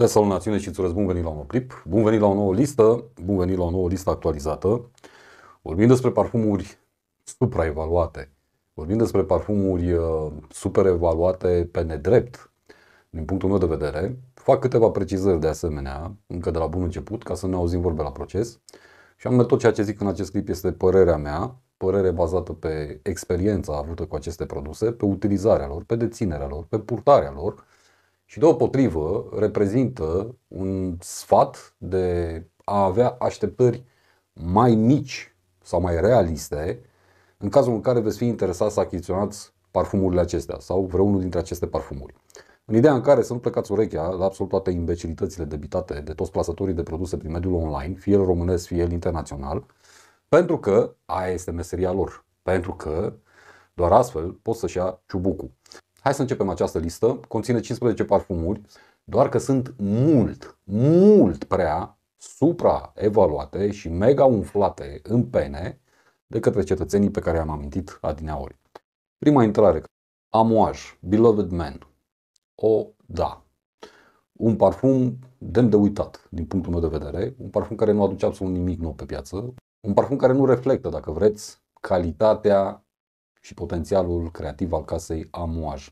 Te salut națiune și îți urez bun venit la un nou clip, bun venit la o nouă listă, bun venit la o nouă listă actualizată. Vorbim despre parfumuri supraevaluate, vorbim despre parfumuri uh, superevaluate pe nedrept, din punctul meu de vedere. Fac câteva precizări de asemenea, încă de la bun început, ca să ne auzim vorbe la proces. Și am tot ceea ce zic în acest clip este părerea mea, părere bazată pe experiența avută cu aceste produse, pe utilizarea lor, pe deținerea lor, pe purtarea lor, și deopotrivă reprezintă un sfat de a avea așteptări mai mici sau mai realiste în cazul în care veți fi interesat să achiziționați parfumurile acestea sau vreunul dintre aceste parfumuri. În ideea în care să nu plecați urechea la absolut toate imbecilitățile debitate de toți plasatorii de produse prin mediul online, fie el românesc, fie el internațional, pentru că aia este meseria lor, pentru că doar astfel pot să-și ia ciubucul. Hai să începem această listă. Conține 15 parfumuri, doar că sunt mult, mult prea supraevaluate și mega umflate în pene de către cetățenii pe care am amintit adineaori. Prima intrare. Amouage, Beloved Man. O, da. Un parfum demn de uitat, din punctul meu de vedere. Un parfum care nu aduce absolut nimic nou pe piață. Un parfum care nu reflectă, dacă vreți, calitatea și potențialul creativ al casei Amouage.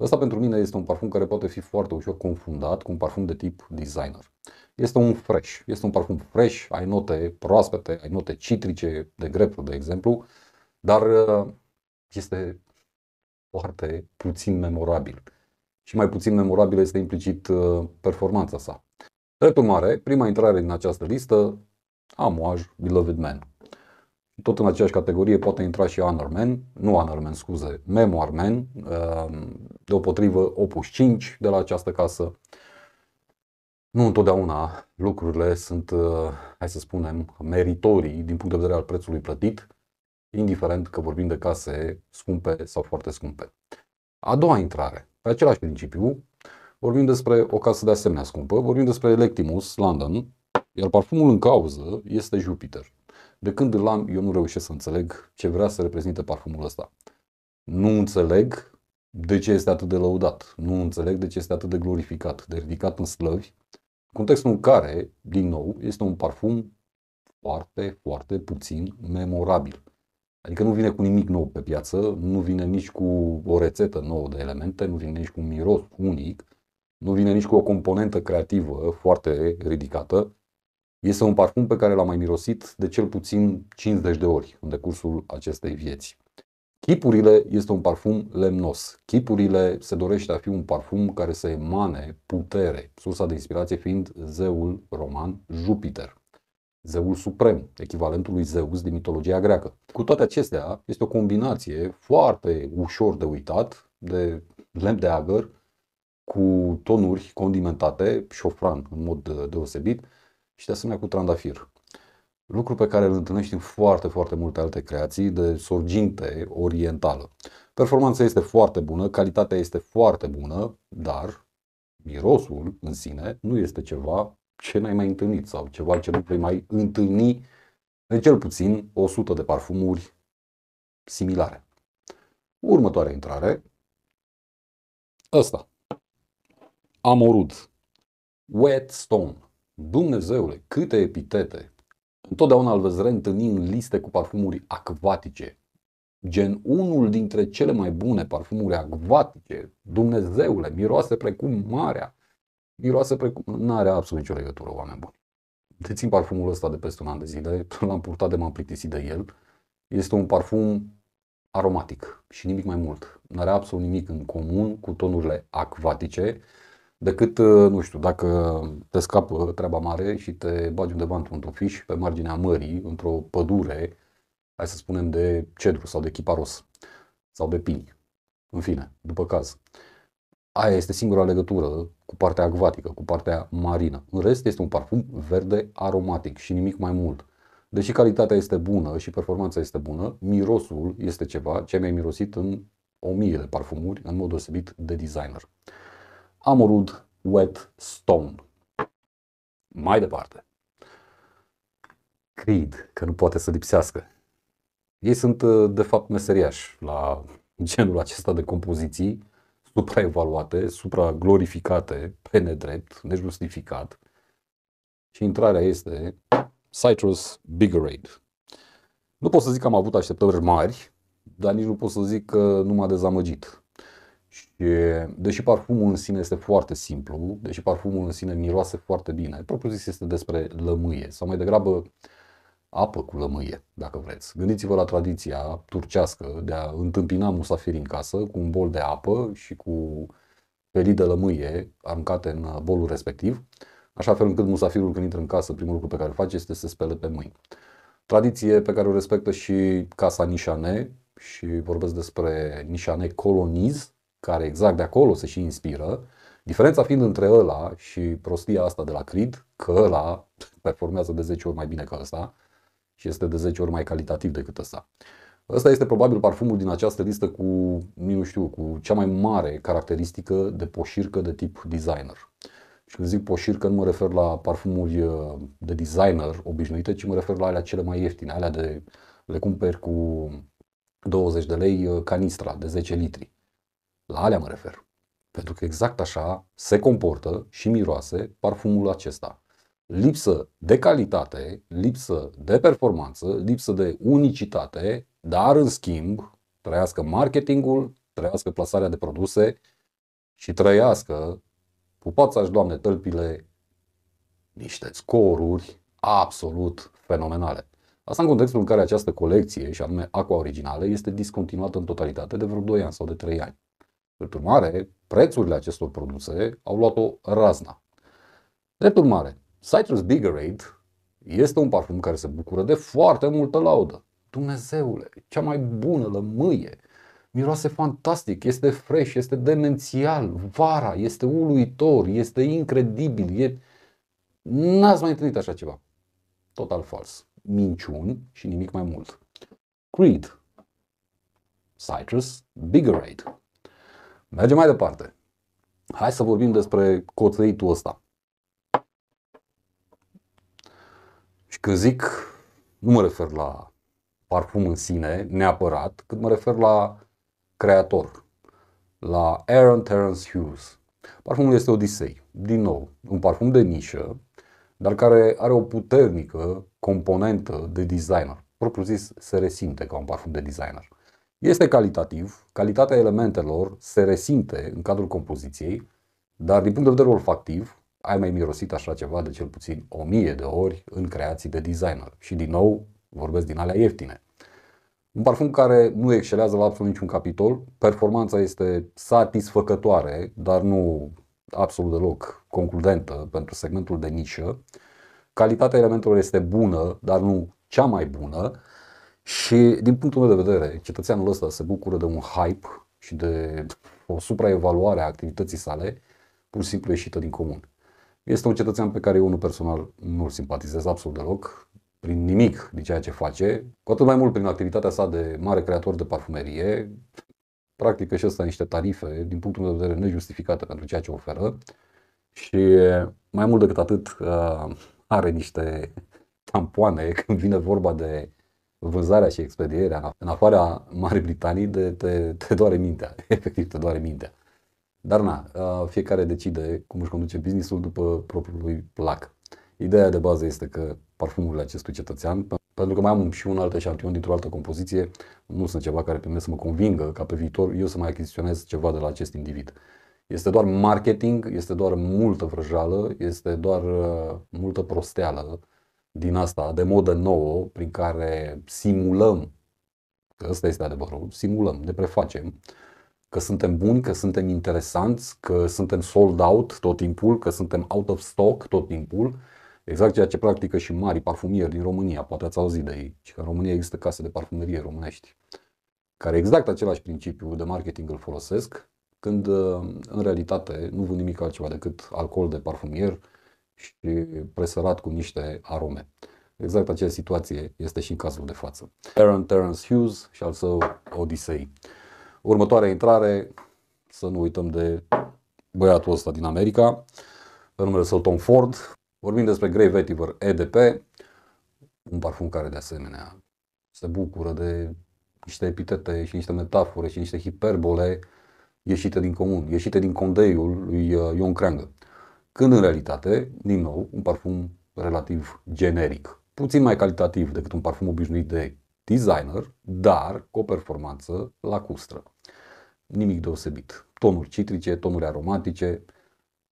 Ăsta pentru mine este un parfum care poate fi foarte ușor confundat cu un parfum de tip designer. Este un fresh, este un parfum fresh, ai note proaspete, ai note citrice, de grepru, de exemplu, dar uh, este foarte puțin memorabil. Și mai puțin memorabil este implicit uh, performanța sa. Drept urmare, prima intrare în această listă, Amouage Beloved Man. Tot în aceeași categorie poate intra și Man, nu Man, scuze, Man, ehm, deopotrivă Opus 5 de la această casă. Nu întotdeauna lucrurile sunt, eh, hai să spunem, meritorii din punct de vedere al prețului plătit, indiferent că vorbim de case scumpe sau foarte scumpe. A doua intrare, pe același principiu, vorbim despre o casă de asemenea scumpă, vorbim despre Electimus London, iar parfumul în cauză este Jupiter. De când îl am, eu nu reușesc să înțeleg ce vrea să reprezinte parfumul ăsta. Nu înțeleg de ce este atât de lăudat. Nu înțeleg de ce este atât de glorificat, de ridicat în slăvi. Contextul în care, din nou, este un parfum foarte, foarte puțin memorabil. Adică nu vine cu nimic nou pe piață, nu vine nici cu o rețetă nouă de elemente, nu vine nici cu un miros unic, nu vine nici cu o componentă creativă foarte ridicată, este un parfum pe care l-am mai mirosit de cel puțin 50 de ori în decursul acestei vieți. Chipurile este un parfum lemnos. Chipurile se dorește a fi un parfum care să emane putere, sursa de inspirație fiind zeul roman Jupiter, zeul suprem, echivalentul lui Zeus din mitologia greacă. Cu toate acestea, este o combinație foarte ușor de uitat de lemn de agăr cu tonuri condimentate, șofran în mod deosebit, și de asemenea cu trandafir. Lucru pe care îl întâlnești în foarte, foarte multe alte creații de sorginte orientală. Performanța este foarte bună, calitatea este foarte bună, dar mirosul în sine nu este ceva ce n-ai mai întâlnit sau ceva ce nu vei mai întâlni în cel puțin 100 de parfumuri similare. Următoarea intrare, ăsta, Amorud, Wet Stone. Dumnezeule, câte epitete! Întotdeauna îl veți reîntâlni în liste cu parfumuri acvatice. Gen unul dintre cele mai bune parfumuri acvatice. Dumnezeule, miroase precum marea. Miroase precum... N-are absolut nicio legătură, oameni buni. Dețin parfumul ăsta de peste un an de zile. L-am purtat de m-am plictisit de el. Este un parfum aromatic și nimic mai mult. N-are absolut nimic în comun cu tonurile acvatice decât, uh, nu știu, dacă te scapă treaba mare și te bagi undeva într-un tufiș pe marginea mării, într-o pădure, hai să spunem de cedru sau de chiparos sau de pini. În fine, după caz. Aia este singura legătură cu partea acvatică, cu partea marină. În rest, este un parfum verde aromatic și nimic mai mult. Deși calitatea este bună și performanța este bună, mirosul este ceva ce mi-ai mirosit în o mie de parfumuri, în mod deosebit de designer. Amorud Wet Stone. Mai departe. Creed, că nu poate să lipsească. Ei sunt uh, de fapt meseriași la genul acesta de compoziții supraevaluate, supraglorificate, pe nedrept, nejustificat. Și intrarea este Citrus Bigorade. Nu pot să zic că am avut așteptări mari, dar nici nu pot să zic că nu m-a dezamăgit. Și deși parfumul în sine este foarte simplu, deși parfumul în sine miroase foarte bine, propriu zis este despre lămâie sau mai degrabă apă cu lămâie, dacă vreți. Gândiți-vă la tradiția turcească de a întâmpina musafiri în casă cu un bol de apă și cu felii de lămâie aruncate în bolul respectiv, așa fel încât musafirul când intră în casă, primul lucru pe care îl face este să se spele pe mâini. Tradiție pe care o respectă și casa Nișane și vorbesc despre Nișane coloniz, care exact de acolo se și inspiră, diferența fiind între ăla și prostia asta de la Creed, că ăla performează de 10 ori mai bine ca ăsta și este de 10 ori mai calitativ decât ăsta. Ăsta este probabil parfumul din această listă cu, nu știu, cu cea mai mare caracteristică de poșircă de tip designer. Și când zic poșircă nu mă refer la parfumuri uh, de designer obișnuite, ci mă refer la alea cele mai ieftine, alea de le cumperi cu 20 de lei uh, canistra de 10 litri. La alea mă refer. Pentru că exact așa se comportă și miroase parfumul acesta. Lipsă de calitate, lipsă de performanță, lipsă de unicitate, dar în schimb trăiască marketingul, trăiască plasarea de produse și trăiască, pupați-aș doamne tălpile, niște scoruri absolut fenomenale. Asta în contextul în care această colecție, și anume Aqua Originale, este discontinuată în totalitate de vreo 2 ani sau de 3 ani. Drept urmare, prețurile acestor produse au luat-o razna. Drept urmare, Citrus Biggerade este un parfum care se bucură de foarte multă laudă. Dumnezeule, cea mai bună lămâie, miroase fantastic, este fresh, este demențial, vara, este uluitor, este incredibil, e... n-ați mai întâlnit așa ceva. Total fals. Minciuni și nimic mai mult. Creed. Citrus Biggerade. Mergem mai departe. Hai să vorbim despre coțăitul ăsta. Și când zic, nu mă refer la parfum în sine, neapărat, cât mă refer la creator, la Aaron Terence Hughes. Parfumul este Odisei, din nou, un parfum de nișă, dar care are o puternică componentă de designer. Propriu zis, se resimte ca un parfum de designer. Este calitativ, calitatea elementelor se resimte în cadrul compoziției, dar din punct de vedere olfactiv, ai mai mirosit așa ceva de cel puțin o mie de ori în creații de designer. Și din nou, vorbesc din alea ieftine. Un parfum care nu excelează la absolut niciun capitol, performanța este satisfăcătoare, dar nu absolut deloc concludentă pentru segmentul de nișă. Calitatea elementelor este bună, dar nu cea mai bună și din punctul meu de vedere, cetățeanul ăsta se bucură de un hype și de o supraevaluare a activității sale pur și simplu ieșită din comun. Este un cetățean pe care eu unul personal nu-l simpatizez absolut deloc, prin nimic din ceea ce face, cu atât mai mult prin activitatea sa de mare creator de parfumerie, practică și ăsta niște tarife, din punctul meu de vedere, nejustificate pentru ceea ce oferă și mai mult decât atât uh, are niște tampoane când vine vorba de vânzarea și expedierea în afara Marii Britanii de, te, te doare mintea, efectiv te doare mintea. Dar na, uh, fiecare decide cum își conduce businessul după propriul lui plac. Ideea de bază este că parfumurile acestui cetățean, pentru că mai am și un alt eșantion dintr-o altă compoziție, nu sunt ceva care pe mine să mă convingă ca pe viitor eu să mai achiziționez ceva de la acest individ. Este doar marketing, este doar multă vrăjală, este doar uh, multă prosteală din asta de modă nouă prin care simulăm, că ăsta este adevărul, simulăm, ne prefacem, că suntem buni, că suntem interesanți, că suntem sold out tot timpul, că suntem out of stock tot timpul, exact ceea ce practică și mari parfumieri din România, poate ați auzit de ei, și că în România există case de parfumerie românești, care exact același principiu de marketing îl folosesc, când uh, în realitate nu vând nimic altceva decât alcool de parfumier, și presărat cu niște arome. Exact aceeași situație este și în cazul de față. Aaron Terence Hughes și al său Odyssey. Următoarea intrare, să nu uităm de băiatul ăsta din America, pe numele său Tom Ford. Vorbim despre Grey Vetiver EDP, un parfum care de asemenea se bucură de niște epitete și niște metafore și niște hiperbole ieșite din comun, ieșite din condeiul lui uh, Ion Creangă. Când în realitate, din nou, un parfum relativ generic, puțin mai calitativ decât un parfum obișnuit de designer, dar cu o performanță lacustră. Nimic deosebit. Tonuri citrice, tonuri aromatice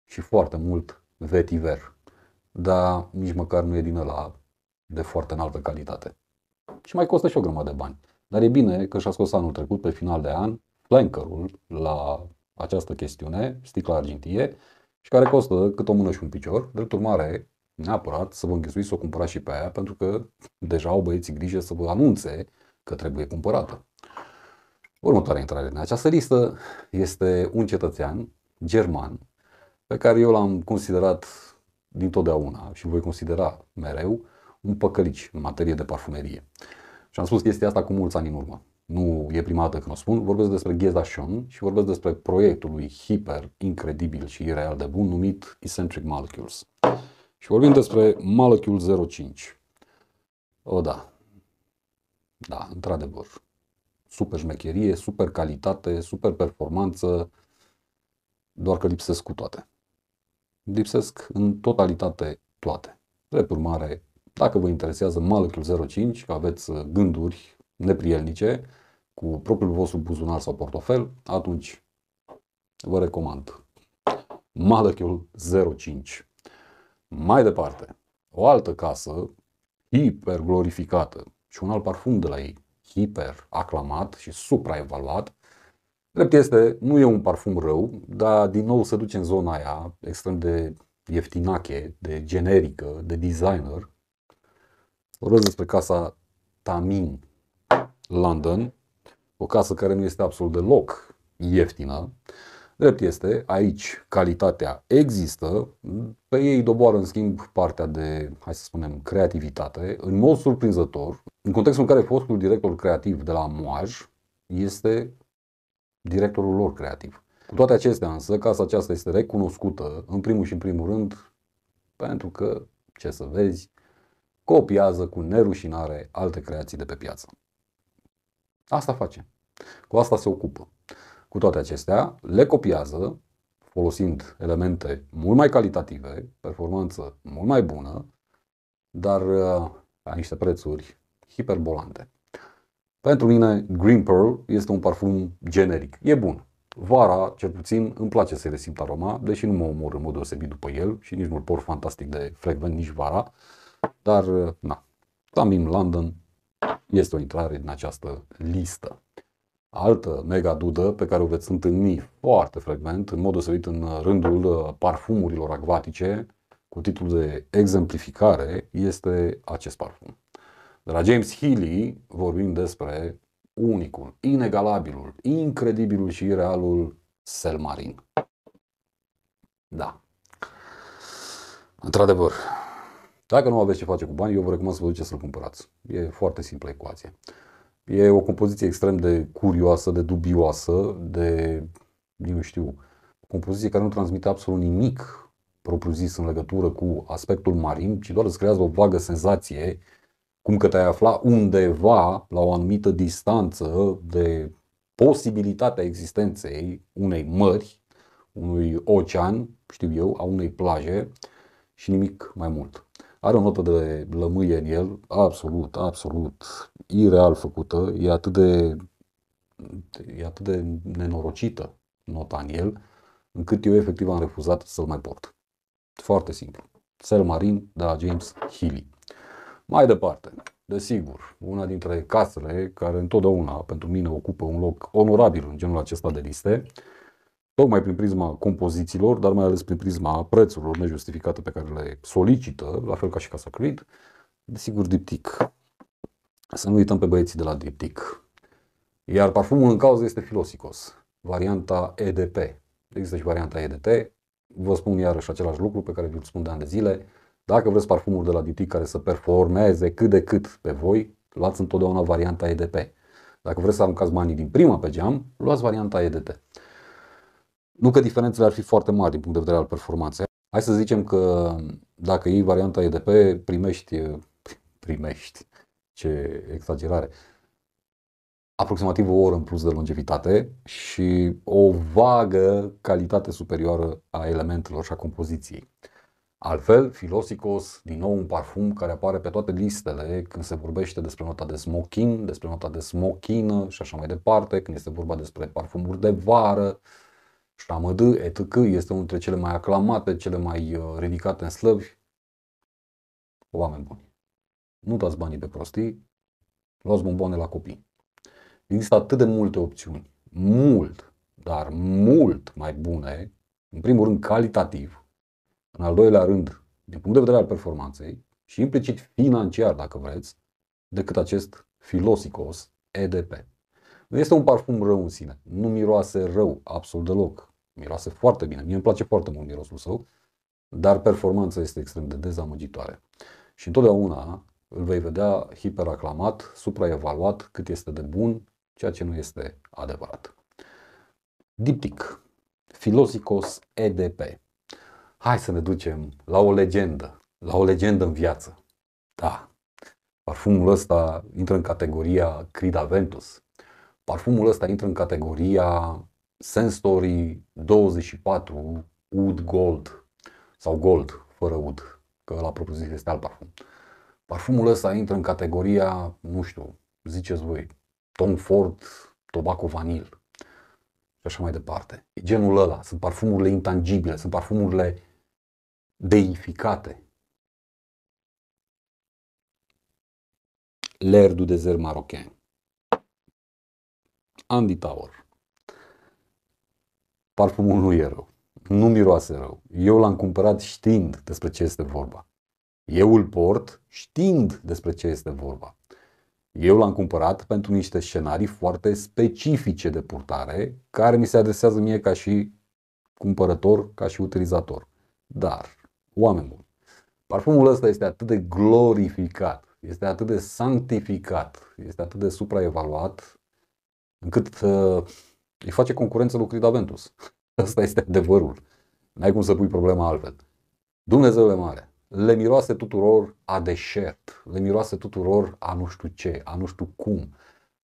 și foarte mult vetiver. Dar nici măcar nu e din ăla de foarte înaltă calitate. Și mai costă și o grămadă de bani. Dar e bine că și-a scos anul trecut, pe final de an, flankerul la această chestiune, sticla argintie, și care costă cât o mână și un picior. Drept urmare, neapărat să vă închisuiți să o cumpărați și pe aia, pentru că deja au băieții grijă să vă anunțe că trebuie cumpărată. Următoarea intrare în această listă este un cetățean german pe care eu l-am considerat din totdeauna și voi considera mereu un păcălici în materie de parfumerie. Și am spus chestia asta cu mulți ani în urmă nu e prima dată când o spun, vorbesc despre Ghezdașon și vorbesc despre proiectul lui hiper, incredibil și ireal de bun numit Eccentric Molecules. Și vorbim despre Molecule 05. O, da. Da, într-adevăr. Super șmecherie, super calitate, super performanță, doar că lipsesc cu toate. Lipsesc în totalitate toate. Drept urmare, dacă vă interesează Molecule 05, că aveți uh, gânduri neprielnice cu propriul vostru buzunar sau portofel, atunci vă recomand Malachiul 05. Mai departe, o altă casă hiper glorificată și un alt parfum de la ei, hiper aclamat și supraevaluat. Drept este, nu e un parfum rău, dar din nou se duce în zona aia extrem de ieftinache, de generică, de designer. Vorbesc despre casa Tamin London, o casă care nu este absolut deloc ieftină. Drept este, aici calitatea există, pe ei doboară în schimb partea de, hai să spunem, creativitate. În mod surprinzător, în contextul în care fostul director creativ de la Moaj este directorul lor creativ. Cu toate acestea însă, casa aceasta este recunoscută, în primul și în primul rând, pentru că, ce să vezi, copiază cu nerușinare alte creații de pe piață. Asta face. Cu asta se ocupă. Cu toate acestea, le copiază folosind elemente mult mai calitative, performanță mult mai bună, dar uh, la niște prețuri hiperbolante. Pentru mine, Green Pearl este un parfum generic. E bun. Vara, cel puțin, îmi place să-i resimt aroma, deși nu mă omor în mod deosebit după el și nici nu-l por fantastic de frecvent nici vara. Dar, uh, na, Tamim London este o intrare din această listă. Altă mega dudă pe care o veți întâlni foarte frecvent, în mod deosebit în rândul uh, parfumurilor acvatice, cu titlul de exemplificare, este acest parfum. De la James Healy vorbim despre unicul, inegalabilul, incredibilul și realul Selmarin. Da. Într-adevăr, dacă nu aveți ce face cu bani, eu vă recomand să vă duceți să-l cumpărați. E foarte simplă ecuație. E o compoziție extrem de curioasă, de dubioasă, de, nu știu, o compoziție care nu transmite absolut nimic propriu-zis în legătură cu aspectul marin, ci doar îți creează o vagă senzație cum că te-ai afla undeva la o anumită distanță de posibilitatea existenței unei mări, unui ocean, știu eu, a unei plaje și nimic mai mult. Are o notă de lămâie în el, absolut, absolut ireal făcută, e atât de, e atât de nenorocită nota în el, încât eu efectiv am refuzat să-l mai port. Foarte simplu. Cel Marin de la James Healy. Mai departe, desigur, una dintre casele care întotdeauna pentru mine ocupă un loc onorabil în genul acesta de liste, uh, tocmai prin prisma compozițiilor, dar mai ales prin prisma prețurilor nejustificate pe care le solicită, la fel ca și Casa Creed, desigur Diptic. Să nu uităm pe băieții de la Diptic. Iar parfumul în cauză este Filosicos, varianta EDP. Există și varianta EDT. Vă spun iarăși același lucru pe care vi-l spun de ani de zile. Dacă vreți parfumuri de la Diptic care să performeze cât de cât pe voi, luați întotdeauna varianta EDP. Dacă vreți să aruncați banii din prima pe geam, luați varianta EDT. Nu că diferențele ar fi foarte mari din punct de vedere al performanței. Hai să zicem că dacă iei varianta EDP, primești, primești, ce exagerare, aproximativ o oră în plus de longevitate și o vagă calitate superioară a elementelor și a compoziției. Altfel, Filosicos, din nou un parfum care apare pe toate listele când se vorbește despre nota de smoking, despre nota de smokină și așa mai departe, când este vorba despre parfumuri de vară, Ștamădă, etc. este unul dintre cele mai aclamate, cele mai uh, ridicate în slăvi. Oameni buni, nu dați banii de prostii, luați bomboane la copii. Există atât de multe opțiuni, mult, dar mult mai bune, în primul rând calitativ, în al doilea rând, din punct de vedere al performanței și implicit financiar, dacă vreți, decât acest filosicos EDP. Nu este un parfum rău în sine. Nu miroase rău absolut deloc. Miroase foarte bine. Mie îmi place foarte mult mirosul său, dar performanța este extrem de dezamăgitoare. Și întotdeauna îl vei vedea hiperaclamat, supraevaluat cât este de bun, ceea ce nu este adevărat. Diptic. Filosicos EDP. Hai să ne ducem la o legendă, la o legendă în viață. Da, parfumul ăsta intră în categoria Crida Ventus, Parfumul ăsta intră în categoria Sensory 24 Wood Gold sau Gold, fără Wood, că la propriu zis este alt parfum. Parfumul ăsta intră în categoria, nu știu, ziceți voi, Tom Ford, Tobacco Vanil și așa mai departe. E genul ăla, sunt parfumurile intangibile, sunt parfumurile deificate. Lerdu de zer Marocain. Andy Tower. Parfumul nu e rău. Nu miroase rău. Eu l-am cumpărat știind despre ce este vorba. Eu îl port știind despre ce este vorba. Eu l-am cumpărat pentru niște scenarii foarte specifice de purtare, care mi se adresează mie ca și cumpărător, ca și utilizator. Dar, oameni buni, parfumul ăsta este atât de glorificat, este atât de sanctificat, este atât de supraevaluat, încât uh, îi face concurență lui Cridaventus. Asta este adevărul. N-ai cum să pui problema altfel. Dumnezeule mare, le miroase tuturor a deșert, le miroase tuturor a nu știu ce, a nu știu cum.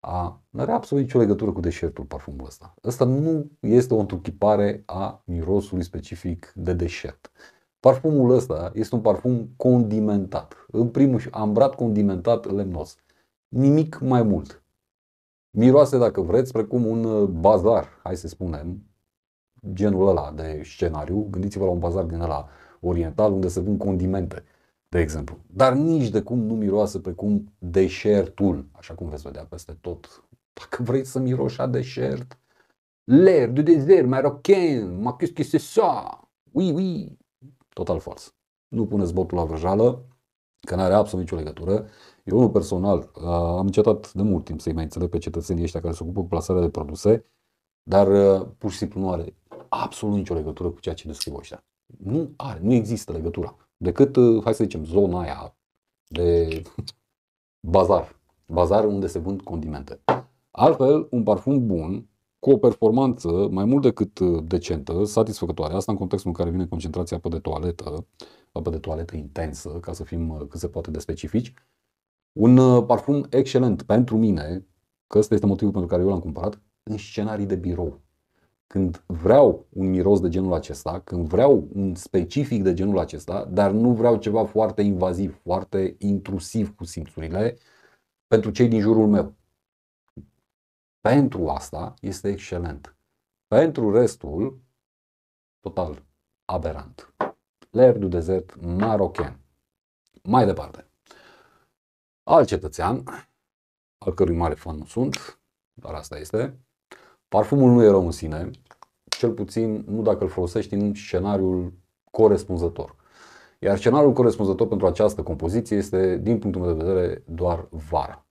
A... Nu are absolut nicio legătură cu deșertul parfumul ăsta. Ăsta nu este o întruchipare a mirosului specific de deșert. Parfumul ăsta este un parfum condimentat. În primul și ambrat condimentat lemnos. Nimic mai mult miroase, dacă vreți, precum un uh, bazar, hai să spunem, genul ăla de scenariu. Gândiți-vă la un bazar din ăla oriental unde se vând condimente, de exemplu. Dar nici de cum nu miroase precum deșertul, așa cum veți vedea peste tot. Dacă vreți să miroși a deșert, l'air du désert marocain, ma qu'est-ce que c'est ça? Oui, oui. Total fals. Nu puneți botul la vrăjală, că nu are absolut nicio legătură. Eu, unul personal, uh, am încetat de mult timp să-i mai înțeleg pe cetățenii ăștia care se ocupă cu plasarea de produse, dar uh, pur și simplu nu are absolut nicio legătură cu ceea ce descriu ăștia. Nu are, nu există legătura. Decât, uh, hai să zicem, zona aia de bazar. Bazar unde se vând condimente. Altfel, un parfum bun, cu o performanță mai mult decât decentă, satisfăcătoare, asta în contextul în care vine concentrația apă de toaletă, apă de toaletă intensă, ca să fim cât se poate de specifici, un uh, parfum excelent pentru mine, că ăsta este motivul pentru care eu l-am cumpărat, în scenarii de birou. Când vreau un miros de genul acesta, când vreau un specific de genul acesta, dar nu vreau ceva foarte invaziv, foarte intrusiv cu simțurile pentru cei din jurul meu. Pentru asta este excelent. Pentru restul, total aberant. L'air du desert marocan. Mai departe. Alt cetățean, al cărui mare fan nu sunt, dar asta este, parfumul nu e rău în sine, cel puțin nu dacă îl folosești în scenariul corespunzător. Iar scenariul corespunzător pentru această compoziție este, din punctul meu de vedere, doar vara.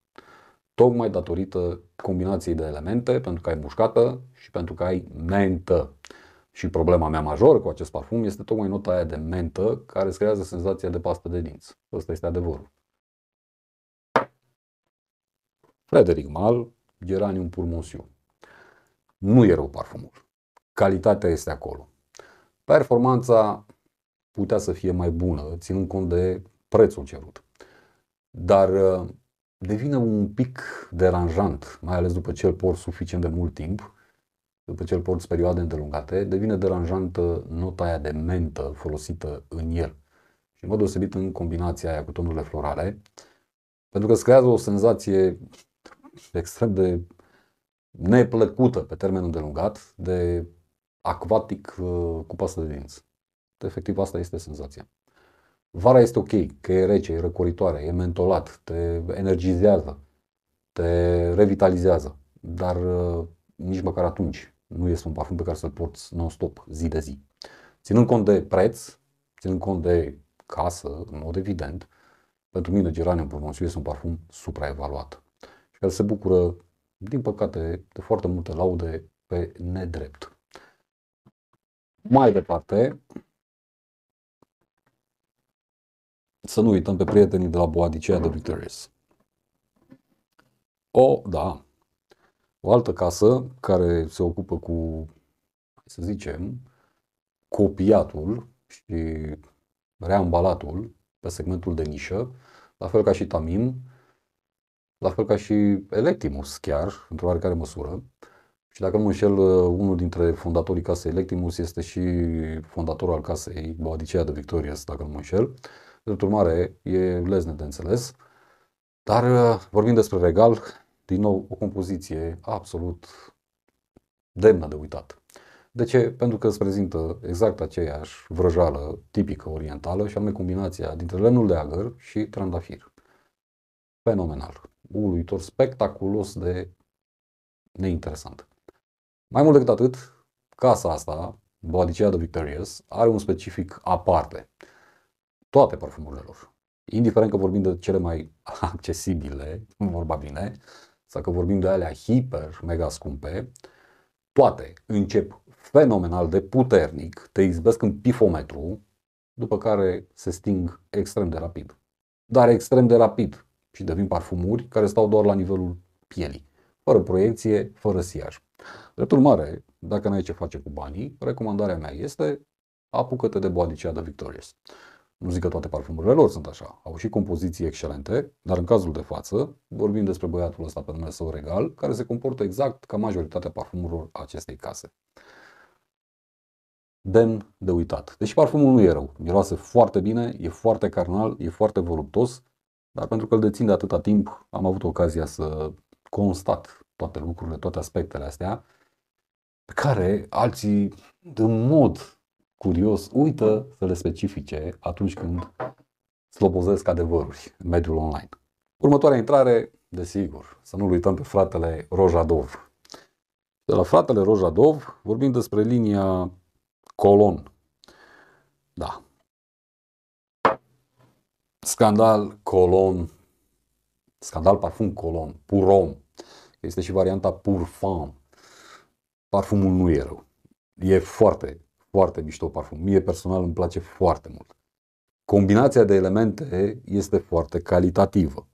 Tocmai datorită combinației de elemente, pentru că ai mușcată și pentru că ai mentă. Și problema mea majoră cu acest parfum este tocmai nota aia de mentă care îți creează senzația de pastă de dinți. Ăsta este adevărul. Frederic Mal, Geranium Purmusiu. Nu e rău parfumul. Calitatea este acolo. Performanța putea să fie mai bună, ținând cont de prețul cerut. Dar uh, devine un pic deranjant, mai ales după ce îl porți suficient de mult timp, după ce îl porți perioade îndelungate, devine deranjantă nota aia de mentă folosită în el. Și în mod deosebit în combinația aia cu tonurile florale, pentru că îți creează o senzație extrem de neplăcută pe termen îndelungat, de acvatic uh, cu pasă de dinți. Efectiv, asta este senzația. Vara este ok, că e rece, e răcoritoare, e mentolat, te energizează, te revitalizează, dar uh, nici măcar atunci nu este un parfum pe care să-l porți non-stop, zi de zi. Ținând cont de preț, ținând cont de casă, în mod evident, pentru mine Geranium Purmonsiu este un parfum supraevaluat. El se bucură, din păcate, de foarte multe laude pe nedrept. Mai departe, să nu uităm pe prietenii de la Boadicea de Victorious. O, da, o altă casă care se ocupă cu, să zicem, copiatul și reambalatul pe segmentul de nișă, la fel ca și Tamim, la fel ca și Electimus chiar, într-o oarecare măsură. Și dacă nu înșel, uh, unul dintre fondatorii casei Electimus este și fondatorul al casei Boadicea de Victorias, dacă nu mă înșel. Drept urmare, e lezne de înțeles. Dar uh, vorbim despre regal, din nou o compoziție absolut demnă de uitat. De ce? Pentru că îți prezintă exact aceeași vrăjală tipică orientală și anume combinația dintre lemnul de agăr și trandafir. Fenomenal! uluitor, spectaculos de neinteresant. Mai mult decât atât, casa asta, Boadicea de Victorious, are un specific aparte. Toate parfumurile lor, indiferent că vorbim de cele mai accesibile, vorba bine, sau că vorbim de alea hiper, mega scumpe, toate încep fenomenal de puternic, te izbesc în pifometru, după care se sting extrem de rapid. Dar extrem de rapid și devin parfumuri care stau doar la nivelul pielii, fără proiecție, fără siaj. Drept urmare, dacă nu ai ce face cu banii, recomandarea mea este apucă-te de boadicea de Victorious. Nu zic că toate parfumurile lor sunt așa, au și compoziții excelente, dar în cazul de față vorbim despre băiatul ăsta pe numele său regal, care se comportă exact ca majoritatea parfumurilor acestei case. Demn de uitat. Deși parfumul nu e rău, miroase foarte bine, e foarte carnal, e foarte voluptos, dar pentru că îl dețin de atâta timp, am avut ocazia să constat toate lucrurile, toate aspectele astea, pe care alții, de mod curios, uită să le specifice atunci când slobozesc adevăruri în mediul online. Următoarea intrare, desigur, să nu-l uităm pe fratele Rojadov. De la fratele Rojadov vorbim despre linia Colon. Da, Scandal colon, scandal parfum colon, purom. Este și varianta purfam. Parfumul nu e rău. E foarte, foarte mișto parfum. Mie personal îmi place foarte mult. Combinația de elemente este foarte calitativă.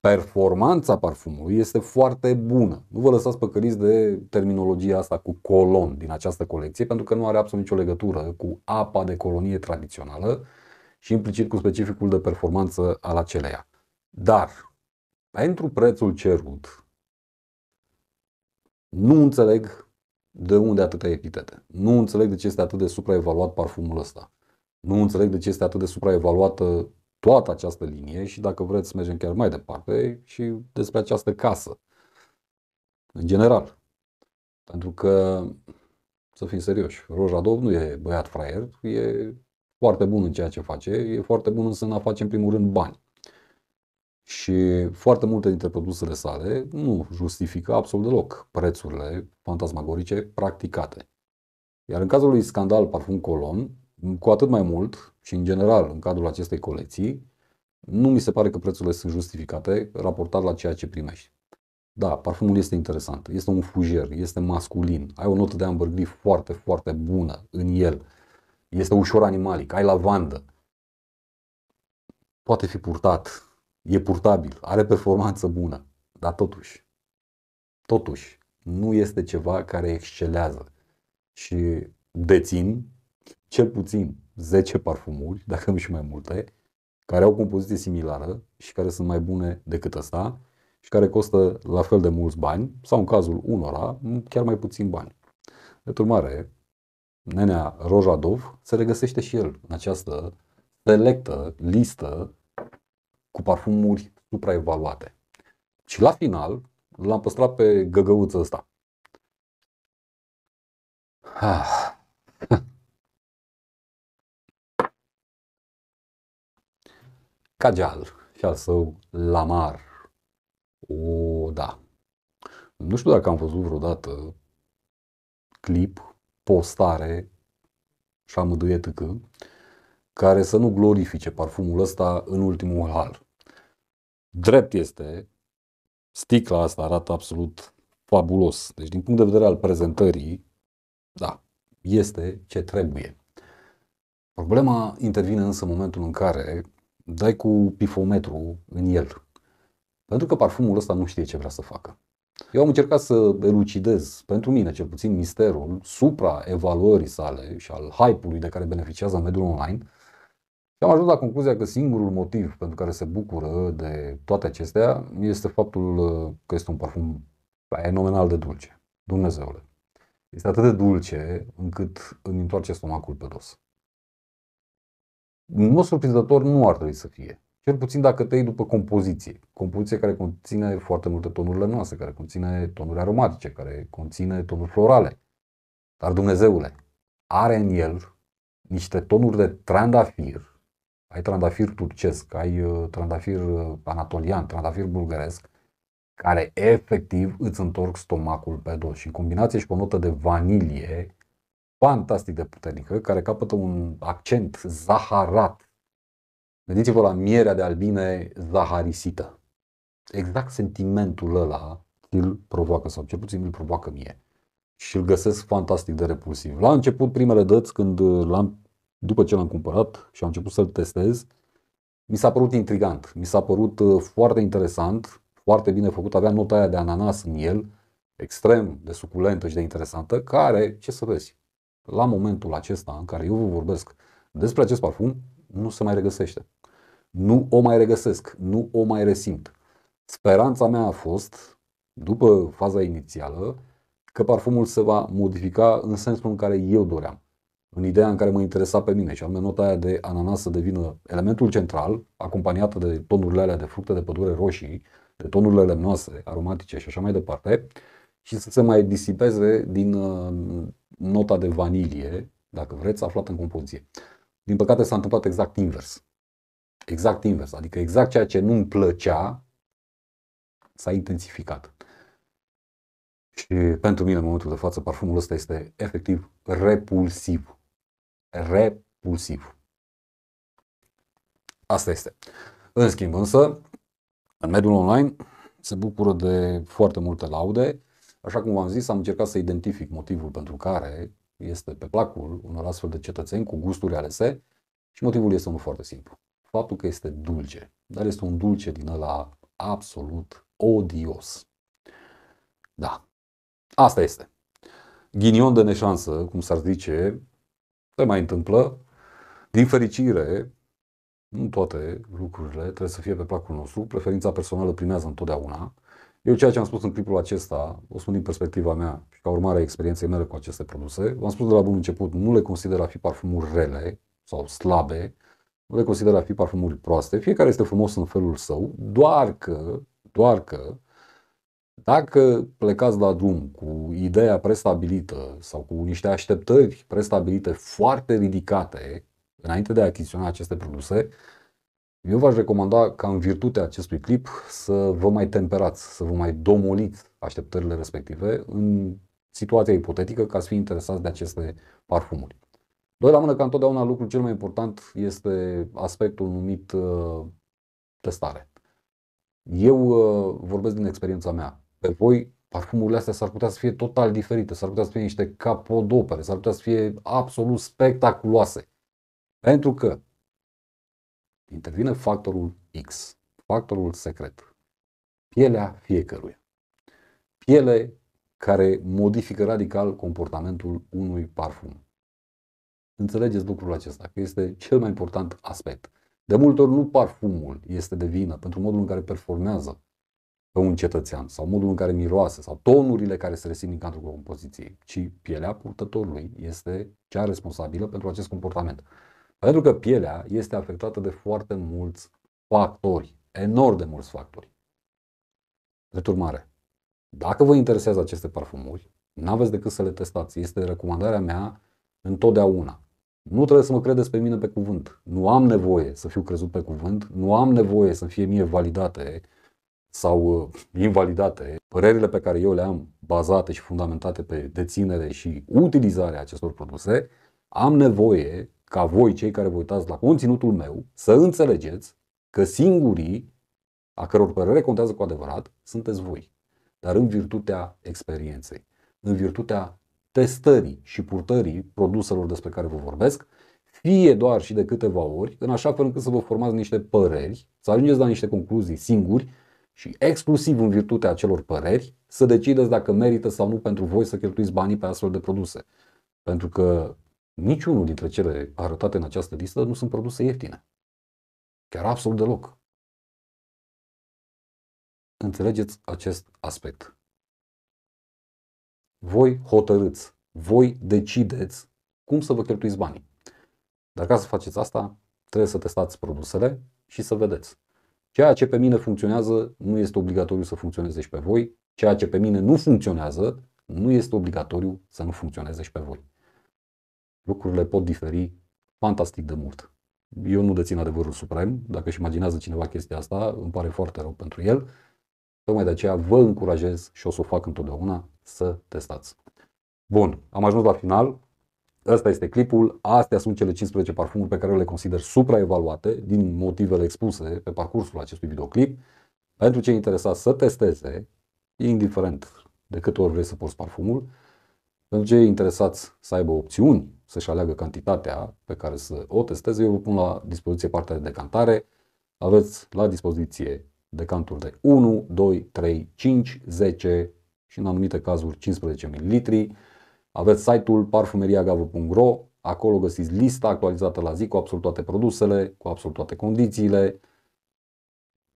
Performanța parfumului este foarte bună. Nu vă lăsați păcăliți de terminologia asta cu colon din această colecție, pentru că nu are absolut nicio legătură cu apa de colonie tradițională, și implicit cu specificul de performanță al aceleia. Dar, pentru prețul cerut, nu înțeleg de unde atâtea epitete. Nu înțeleg de ce este atât de supraevaluat parfumul ăsta. Nu înțeleg de ce este atât de supraevaluată toată această linie și dacă vreți mergem chiar mai departe și despre această casă. În general. Pentru că, să fim serioși, Rojadov nu e băiat fraier, e foarte bun în ceea ce face, e foarte bun însă în a face în primul rând bani. Și foarte multe dintre produsele sale nu justifică absolut deloc prețurile fantasmagorice practicate. Iar în cazul lui Scandal Parfum Colon, cu atât mai mult și în general în cadrul acestei colecții, nu mi se pare că prețurile sunt justificate raportat la ceea ce primești. Da, parfumul este interesant, este un fujer, este masculin, ai o notă de ambergris foarte, foarte bună în el este ușor animalic, ai lavandă, poate fi purtat, e purtabil, are performanță bună, dar totuși, totuși, nu este ceva care excelează și dețin cel puțin 10 parfumuri, dacă nu și mai multe, care au compoziție similară și care sunt mai bune decât ăsta și care costă la fel de mulți bani sau în cazul unora chiar mai puțin bani. De urmare, nenea Rojadov se regăsește și el în această selectă listă cu parfumuri supraevaluate. Și la final l-am păstrat pe găgăuță ăsta. Ah. Cajal și al său Lamar. O, da. Nu știu dacă am văzut vreodată clip postare și amăduie tâcă, care să nu glorifice parfumul ăsta în ultimul hal. Drept este, sticla asta arată absolut fabulos. Deci din punct de vedere al prezentării, da, este ce trebuie. Problema intervine însă în momentul în care dai cu pifometru în el. Pentru că parfumul ăsta nu știe ce vrea să facă. Eu am încercat să elucidez, pentru mine cel puțin, misterul supraevaluării sale și al hype-ului de care beneficiază în mediul online. Și am ajuns la concluzia că singurul motiv pentru care se bucură de toate acestea este faptul uh, că este un parfum fenomenal de dulce. Dumnezeule! Este atât de dulce încât îmi întoarce stomacul pe dos. În mod surprinzător nu ar trebui să fie. Cel puțin dacă iei după compoziție. Compoziție care conține foarte multe tonuri lănoase, care conține tonuri aromatice, care conține tonuri florale. Dar Dumnezeule, are în el niște tonuri de trandafir. Ai trandafir turcesc, ai uh, trandafir uh, anatolian, trandafir bulgăresc, care efectiv îți întorc stomacul pe dos și în combinație și cu o notă de vanilie fantastic de puternică, care capătă un accent zaharat Gândiți-vă la mierea de albine zaharisită. Exact sentimentul ăla îl provoacă, sau cel puțin îl provoacă mie. Și îl găsesc fantastic de repulsiv. La început, primele dăți, când l-am, după ce l-am cumpărat și am început să-l testez, mi s-a părut intrigant, mi s-a părut uh, foarte interesant, foarte bine făcut, avea nota aia de ananas în el, extrem de suculentă și de interesantă, care, ce să vezi, la momentul acesta în care eu vă vorbesc despre acest parfum, nu se mai regăsește. Nu o mai regăsesc, nu o mai resimt. Speranța mea a fost, după faza inițială, că parfumul se va modifica în sensul în care eu doream, în ideea în care mă interesa pe mine, și anume nota aia de ananas să devină elementul central, acompaniată de tonurile alea de fructe de pădure roșii, de tonurile lemnoase, aromatice și așa mai departe, și să se mai disipeze din uh, nota de vanilie, dacă vreți, aflată în compoziție. Din păcate s-a întâmplat exact invers. Exact invers. Adică exact ceea ce nu-mi plăcea s-a intensificat. Și pentru mine, în momentul de față, parfumul ăsta este efectiv repulsiv. Repulsiv. Asta este. În schimb, însă, în mediul online se bucură de foarte multe laude. Așa cum v-am zis, am încercat să identific motivul pentru care este pe placul unor astfel de cetățeni cu gusturi alese și motivul este unul foarte simplu. Faptul că este dulce, dar este un dulce din ăla absolut odios. Da, asta este. Ghinion de neșansă, cum s-ar zice, se mai întâmplă. Din fericire, nu toate lucrurile trebuie să fie pe placul nostru. Preferința personală primează întotdeauna eu ceea ce am spus în clipul acesta, o spun din perspectiva mea și ca urmare a experienței mele cu aceste produse, v-am spus de la bun început, nu le consider a fi parfumuri rele sau slabe, nu le consider a fi parfumuri proaste, fiecare este frumos în felul său, doar că, doar că, dacă plecați la drum cu ideea prestabilită sau cu niște așteptări prestabilite foarte ridicate înainte de a achiziționa aceste produse, eu v-aș recomanda ca în virtutea acestui clip să vă mai temperați, să vă mai domoliți așteptările respective în situația ipotetică ca să fi interesați de aceste parfumuri. Doi la mână, ca întotdeauna, lucrul cel mai important este aspectul numit uh, testare. Eu uh, vorbesc din experiența mea. Pe voi, parfumurile astea s-ar putea să fie total diferite, s-ar putea să fie niște capodopere, s-ar putea să fie absolut spectaculoase. Pentru că intervine factorul X, factorul secret, pielea fiecăruia. Piele care modifică radical comportamentul unui parfum. Înțelegeți lucrul acesta, că este cel mai important aspect. De multe ori nu parfumul este de vină pentru modul în care performează pe un cetățean sau modul în care miroase sau tonurile care se resimt în cadrul compoziției, ci pielea purtătorului este cea responsabilă pentru acest comportament. Pentru că pielea este afectată de foarte mulți factori, enorm de mulți factori. Drept urmare, dacă vă interesează aceste parfumuri, n-aveți decât să le testați. Este recomandarea mea întotdeauna. Nu trebuie să mă credeți pe mine pe cuvânt. Nu am nevoie să fiu crezut pe cuvânt, nu am nevoie să fie mie validate sau uh, invalidate părerile pe care eu le am bazate și fundamentate pe deținere și utilizarea acestor produse. Am nevoie ca voi, cei care vă uitați la conținutul meu, să înțelegeți că singurii a căror părere contează cu adevărat sunteți voi, dar în virtutea experienței, în virtutea testării și purtării produselor despre care vă vorbesc, fie doar și de câteva ori, în așa fel încât să vă formați niște păreri, să ajungeți la niște concluzii singuri și exclusiv în virtutea acelor păreri să decideți dacă merită sau nu pentru voi să cheltuiți banii pe astfel de produse. Pentru că Niciunul dintre cele arătate în această listă nu sunt produse ieftine. Chiar absolut deloc. Înțelegeți acest aspect. Voi hotărâți, voi decideți cum să vă cheltuiți banii. Dar ca să faceți asta, trebuie să testați produsele și să vedeți. Ceea ce pe mine funcționează nu este obligatoriu să funcționeze și pe voi. Ceea ce pe mine nu funcționează nu este obligatoriu să nu funcționeze și pe voi lucrurile pot diferi fantastic de mult. Eu nu dețin adevărul suprem, dacă își imaginează cineva chestia asta, îmi pare foarte rău pentru el. Tocmai de aceea vă încurajez și o să o fac întotdeauna să testați. Bun, am ajuns la final. Ăsta este clipul. Astea sunt cele 15 parfumuri pe care eu le consider supraevaluate din motivele expuse pe parcursul acestui videoclip. Pentru cei interesați să testeze, indiferent de câte ori vrei să porți parfumul, pentru cei interesați să aibă opțiuni, să-și aleagă cantitatea pe care să o testeze, eu vă pun la dispoziție partea de decantare. Aveți la dispoziție decanturi de 1, 2, 3, 5, 10 și în anumite cazuri 15 ml. Aveți site-ul parfumeriagavă.ro, acolo găsiți lista actualizată la zi cu absolut toate produsele, cu absolut toate condițiile.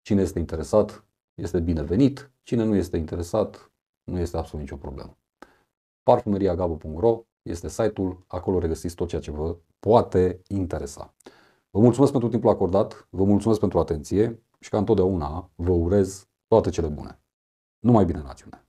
Cine este interesat este binevenit, cine nu este interesat nu este absolut nicio problemă parfumeriagabo.ro este site-ul, acolo regăsiți tot ceea ce vă poate interesa. Vă mulțumesc pentru timpul acordat, vă mulțumesc pentru atenție și ca întotdeauna vă urez toate cele bune. Numai bine națiune!